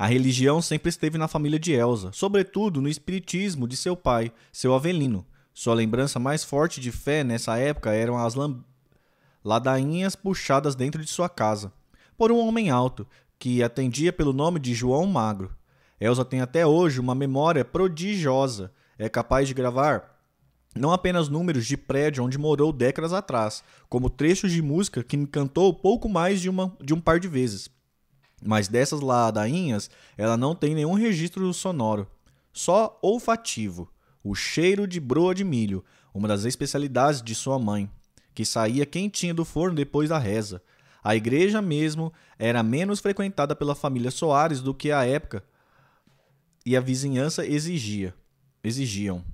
A religião sempre esteve na família de Elsa, sobretudo no espiritismo de seu pai, seu Avelino. Sua lembrança mais forte de fé nessa época eram as lam... ladainhas puxadas dentro de sua casa, por um homem alto, que atendia pelo nome de João Magro. Elsa tem até hoje uma memória prodigiosa, é capaz de gravar não apenas números de prédio onde morou décadas atrás, como trechos de música que me cantou pouco mais de, uma, de um par de vezes. Mas dessas ladainhas, ela não tem nenhum registro sonoro, só olfativo, o cheiro de broa de milho, uma das especialidades de sua mãe, que saía quentinha do forno depois da reza. A igreja mesmo era menos frequentada pela família Soares do que a época e a vizinhança exigia. Exigiam.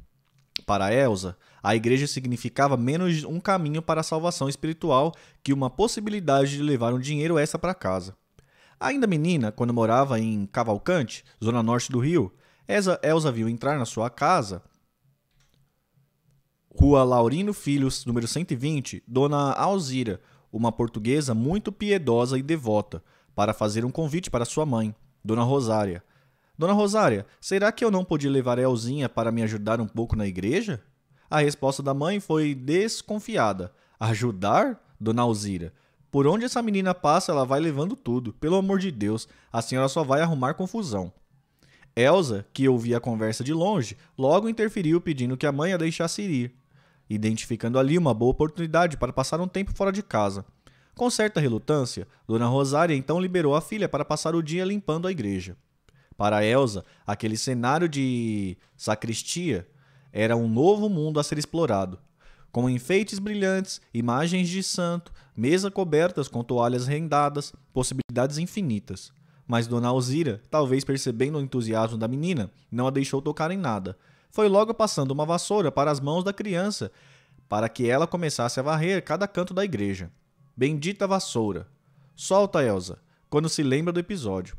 Para Elsa, a igreja significava menos um caminho para a salvação espiritual que uma possibilidade de levar um dinheiro extra para casa. Ainda menina, quando morava em Cavalcante, zona norte do Rio, Elsa, viu entrar na sua casa, rua Laurino Filhos, número 120, Dona Alzira, uma portuguesa muito piedosa e devota, para fazer um convite para sua mãe, Dona Rosária. Dona Rosária, será que eu não podia levar Elzinha para me ajudar um pouco na igreja? A resposta da mãe foi desconfiada. Ajudar? Dona Alzira. Por onde essa menina passa, ela vai levando tudo. Pelo amor de Deus, a senhora só vai arrumar confusão. Elsa, que ouvia a conversa de longe, logo interferiu pedindo que a mãe a deixasse ir, identificando ali uma boa oportunidade para passar um tempo fora de casa. Com certa relutância, Dona Rosária então liberou a filha para passar o dia limpando a igreja. Para Elsa, aquele cenário de sacristia era um novo mundo a ser explorado, com enfeites brilhantes, imagens de santo, mesa cobertas com toalhas rendadas, possibilidades infinitas. Mas Dona Alzira, talvez percebendo o entusiasmo da menina, não a deixou tocar em nada. Foi logo passando uma vassoura para as mãos da criança, para que ela começasse a varrer cada canto da igreja. Bendita vassoura! Solta, Elsa, quando se lembra do episódio.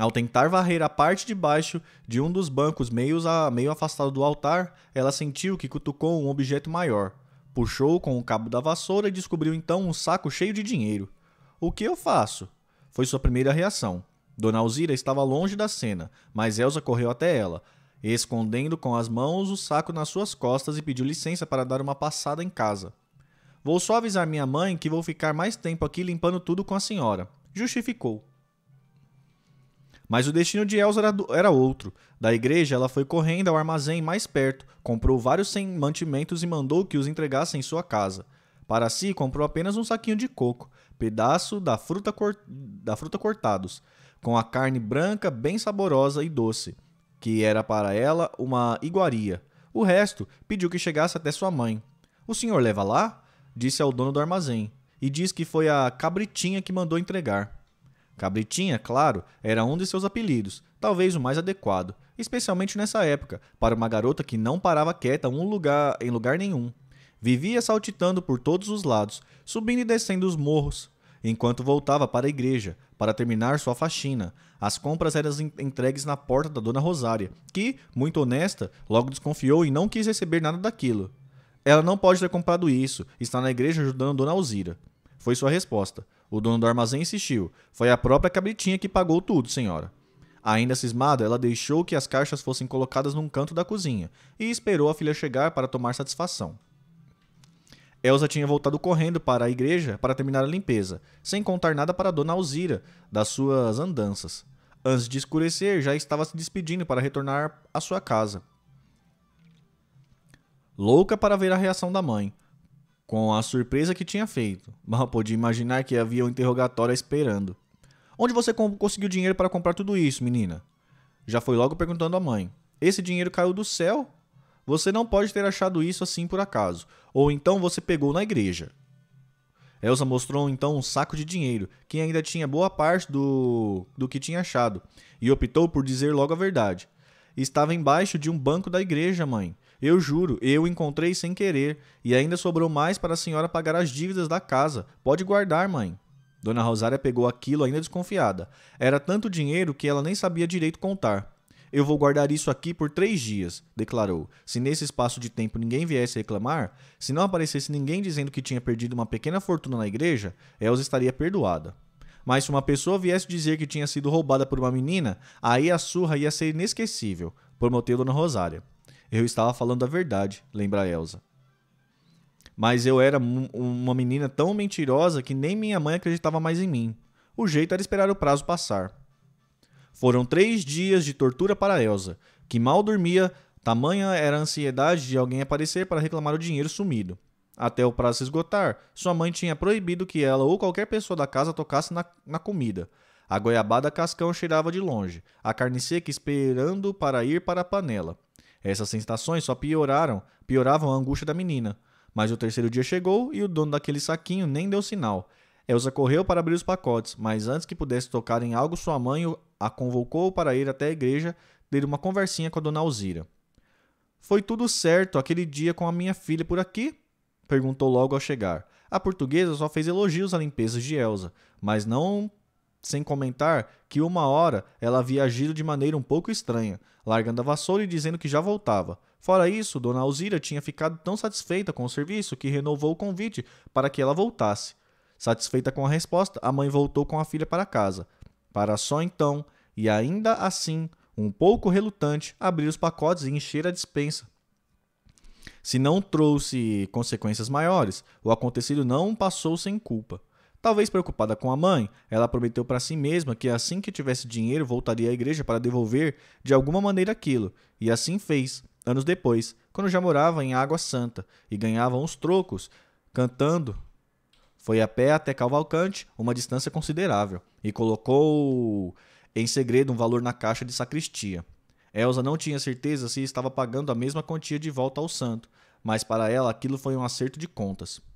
Ao tentar varrer a parte de baixo de um dos bancos meio, a, meio afastado do altar, ela sentiu que cutucou um objeto maior. Puxou com o cabo da vassoura e descobriu então um saco cheio de dinheiro. O que eu faço? Foi sua primeira reação. Dona Alzira estava longe da cena, mas Elsa correu até ela, escondendo com as mãos o saco nas suas costas e pediu licença para dar uma passada em casa. Vou só avisar minha mãe que vou ficar mais tempo aqui limpando tudo com a senhora. Justificou. Mas o destino de Elsa era, era outro. Da igreja, ela foi correndo ao armazém mais perto, comprou vários sem mantimentos e mandou que os entregassem em sua casa. Para si, comprou apenas um saquinho de coco, pedaço da fruta, cor... da fruta cortados, com a carne branca bem saborosa e doce, que era para ela uma iguaria. O resto pediu que chegasse até sua mãe. O senhor leva lá? Disse ao dono do armazém, e diz que foi a cabritinha que mandou entregar. Cabritinha, claro, era um de seus apelidos, talvez o mais adequado, especialmente nessa época, para uma garota que não parava quieta um lugar, em lugar nenhum. Vivia saltitando por todos os lados, subindo e descendo os morros, enquanto voltava para a igreja para terminar sua faxina. As compras eram entregues na porta da dona Rosária, que, muito honesta, logo desconfiou e não quis receber nada daquilo. Ela não pode ter comprado isso, está na igreja ajudando dona Alzira. Foi sua resposta. O dono do armazém insistiu. Foi a própria cabritinha que pagou tudo, senhora. Ainda cismada, ela deixou que as caixas fossem colocadas num canto da cozinha e esperou a filha chegar para tomar satisfação. Elsa tinha voltado correndo para a igreja para terminar a limpeza, sem contar nada para Dona Alzira das suas andanças. Antes de escurecer, já estava se despedindo para retornar à sua casa. Louca para ver a reação da mãe, com a surpresa que tinha feito. Mal podia imaginar que havia um interrogatório esperando. Onde você conseguiu dinheiro para comprar tudo isso, menina? Já foi logo perguntando à mãe. Esse dinheiro caiu do céu? Você não pode ter achado isso assim por acaso. Ou então você pegou na igreja. Elsa mostrou então um saco de dinheiro, que ainda tinha boa parte do, do que tinha achado, e optou por dizer logo a verdade. Estava embaixo de um banco da igreja, mãe. Eu juro, eu encontrei sem querer, e ainda sobrou mais para a senhora pagar as dívidas da casa. Pode guardar, mãe. Dona Rosária pegou aquilo ainda desconfiada. Era tanto dinheiro que ela nem sabia direito contar. Eu vou guardar isso aqui por três dias, declarou. Se nesse espaço de tempo ninguém viesse reclamar, se não aparecesse ninguém dizendo que tinha perdido uma pequena fortuna na igreja, Elsa estaria perdoada. Mas se uma pessoa viesse dizer que tinha sido roubada por uma menina, aí a surra ia ser inesquecível, prometeu Dona Rosária. Eu estava falando a verdade, lembra Elsa. Mas eu era uma menina tão mentirosa que nem minha mãe acreditava mais em mim. O jeito era esperar o prazo passar. Foram três dias de tortura para Elsa, que mal dormia, tamanha era a ansiedade de alguém aparecer para reclamar o dinheiro sumido. Até o prazo se esgotar, sua mãe tinha proibido que ela ou qualquer pessoa da casa tocasse na, na comida. A goiabada cascão cheirava de longe, a carne seca esperando para ir para a panela. Essas sensações só pioraram, pioravam a angústia da menina. Mas o terceiro dia chegou e o dono daquele saquinho nem deu sinal. Elsa correu para abrir os pacotes, mas antes que pudesse tocar em algo, sua mãe a convocou para ir até a igreja ter uma conversinha com a dona Alzira. Foi tudo certo aquele dia com a minha filha por aqui? perguntou logo ao chegar. A portuguesa só fez elogios à limpeza de Elsa, mas não sem comentar que uma hora ela havia agido de maneira um pouco estranha, largando a vassoura e dizendo que já voltava. Fora isso, Dona Alzira tinha ficado tão satisfeita com o serviço que renovou o convite para que ela voltasse. Satisfeita com a resposta, a mãe voltou com a filha para casa. Para só então, e ainda assim, um pouco relutante, abrir os pacotes e encher a despensa. Se não trouxe consequências maiores, o acontecido não passou sem culpa. Talvez preocupada com a mãe, ela prometeu para si mesma que assim que tivesse dinheiro voltaria à igreja para devolver de alguma maneira aquilo, e assim fez, anos depois, quando já morava em Água Santa e ganhava uns trocos cantando. Foi a pé até Calvalcante, uma distância considerável, e colocou em segredo um valor na caixa de sacristia. Elsa não tinha certeza se estava pagando a mesma quantia de volta ao santo, mas para ela aquilo foi um acerto de contas.